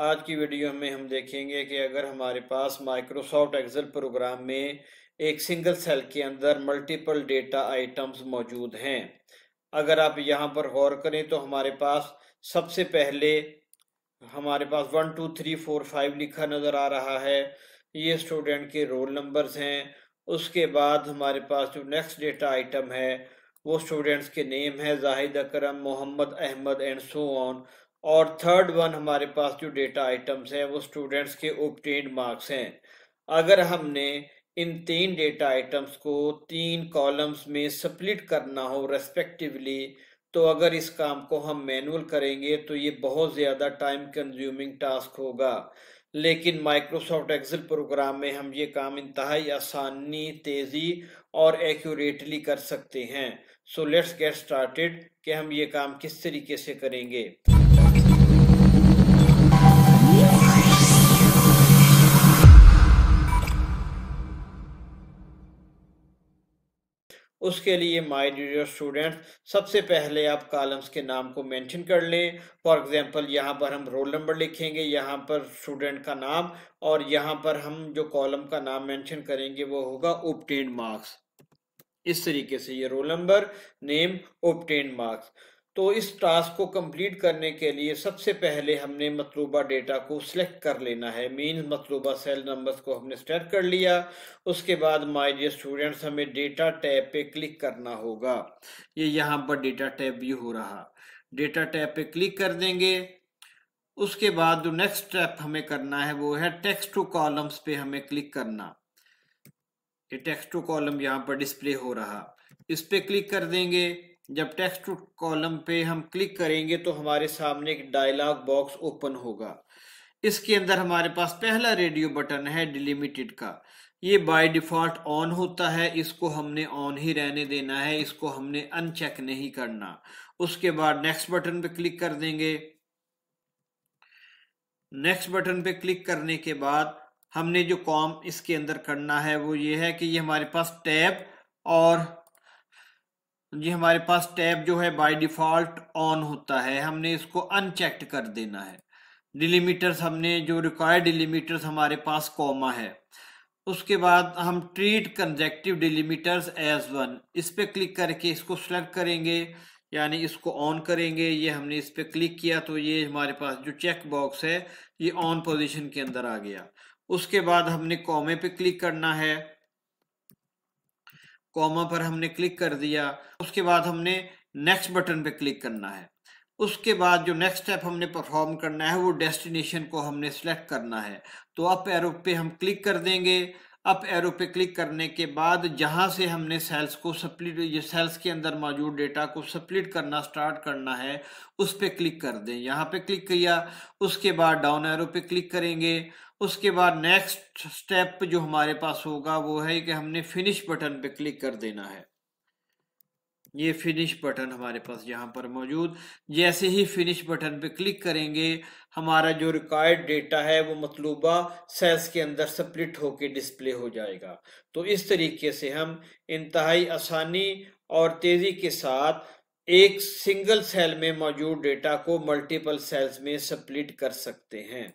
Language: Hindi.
आज की वीडियो में हम देखेंगे कि अगर हमारे पास माइक्रोसॉफ्ट एक्सेल प्रोग्राम में एक सिंगल सेल के अंदर मल्टीपल डेटा आइटम्स मौजूद हैं अगर आप यहाँ पर गौर करें तो हमारे पास सबसे पहले हमारे पास one two three four five लिखा नज़र आ रहा है ये स्टूडेंट के रोल नंबर्स हैं उसके बाद हमारे पास जो नेक्स्ट डेटा आइटम है वो स्टूडेंट्स के नेम है Zahid Akram Mohammad Ahmed and so on और थर्ड वन हमारे पास जो डेटा आइटम्स हैं वो स्टूडेंट्स के ओपटेन मार्क्स हैं अगर हमने इन तीन डेटा आइटम्स को तीन कॉलम्स में स्प्लिट करना हो रेस्पेक्टिवली तो अगर इस काम को हम मैनुअल करेंगे तो ये बहुत ज़्यादा टाइम कंज्यूमिंग टास्क होगा लेकिन माइक्रोसॉफ्ट एक्सेल प्रोग्राम में हम ये काम इंतहाई आसानी तेज़ी और एक्यूरेटली कर सकते हैं सो लेट्स गेट स्टार्टेड कि हम ये काम किस तरीके से करेंगे उसके लिए माय डियर स्टूडेंट्स सबसे पहले आप कॉलम्स के नाम को मेंशन कर लें फॉर एग्जांपल यहाँ पर हम रोल नंबर लिखेंगे यहाँ पर स्टूडेंट का नाम और यहाँ पर हम जो कॉलम का नाम मेंशन करेंगे वो होगा ओपटेन मार्क्स इस तरीके से ये roll number name obtained marks तो इस टास्क को कंप्लीट करने के लिए सबसे पहले हमने मतलूबा डेटा को सिलेक्ट कर लेना है मीन मतलूबा सेल नंबर्स को हमने सेलेक्ट कर लिया उसके बाद माई डियर स्टूडेंट्स हमें डेटा टैब पे क्लिक करना होगा ये यह यहाँ पर डेटा टैब भी हो रहा डेटा टैब पे क्लिक कर देंगे उसके बाद जो नेक्स्ट स्टेप हमें करना है वो है टेक्स टू कॉलम्स पे हमें क्लिक करना ये टेक्स टू कॉलम यहाँ पर डिस्प्ले हो रहा इस पे क्लिक कर देंगे जब टेक्स्ट टू कॉलम पे हम क्लिक करेंगे तो हमारे सामने एक डायलॉग बॉक्स ओपन होगा इसके अंदर हमारे पास पहला रेडियो बटन है डिलिमिटेड का ये बाय डिफॉल्ट ऑन होता है इसको हमने ऑन ही रहने देना है इसको हमने अनचेक नहीं करना उसके बाद नेक्स्ट बटन पे क्लिक कर देंगे नेक्स्ट बटन पे क्लिक करने के बाद हमने जो कॉम इसके अंदर करना है वो ये है कि ये हमारे पास टैब और जी हमारे पास टैब जो है बाय डिफॉल्ट ऑन होता है हमने इसको अनचेक्ड कर देना है डिलीमीटर्स हमने जो रिक्वायर्ड डिलीमीटर्स हमारे पास कॉमा है उसके बाद हम treat consecutive delimiters as one इस पर क्लिक करके इसको सेलेक्ट करेंगे यानी इसको ऑन करेंगे ये हमने इस पर क्लिक किया तो ये हमारे पास जो चेक बॉक्स है ये ऑन पोजिशन के अंदर आ गया उसके बाद हमने कॉमे पे क्लिक करना है कॉमा पर हमने क्लिक कर दिया उसके बाद हमने नेक्स्ट बटन पे क्लिक करना है उसके बाद जो नेक्स्ट स्टेप हमने परफॉर्म करना है वो डेस्टिनेशन को हमने सेलेक्ट करना है तो अप एरो पे हम क्लिक कर देंगे अप एरो पे क्लिक करने के बाद जहां से हमने सेल्स को सप्लिट ये सेल्स के अंदर मौजूद डेटा को सप्लिट करना स्टार्ट करना है उस पर क्लिक कर दें यहाँ पे क्लिक किया उसके बाद डाउन एरो पे क्लिक करेंगे उसके बाद नेक्स्ट स्टेप जो हमारे पास होगा वो है कि हमने फिनिश बटन पे क्लिक कर देना है ये फिनिश बटन हमारे पास यहाँ पर मौजूद जैसे ही फिनिश बटन पे क्लिक करेंगे हमारा जो रिक्वायर्ड डेटा है वो मतलूबा सेल्स के अंदर स्प्लिट होके डिस्प्ले हो जाएगा तो इस तरीके से हम इंतहाई आसानी और तेज़ी के साथ एक सिंगल सेल में मौजूद डेटा को मल्टीपल सेल्स में स्प्लिट कर सकते हैं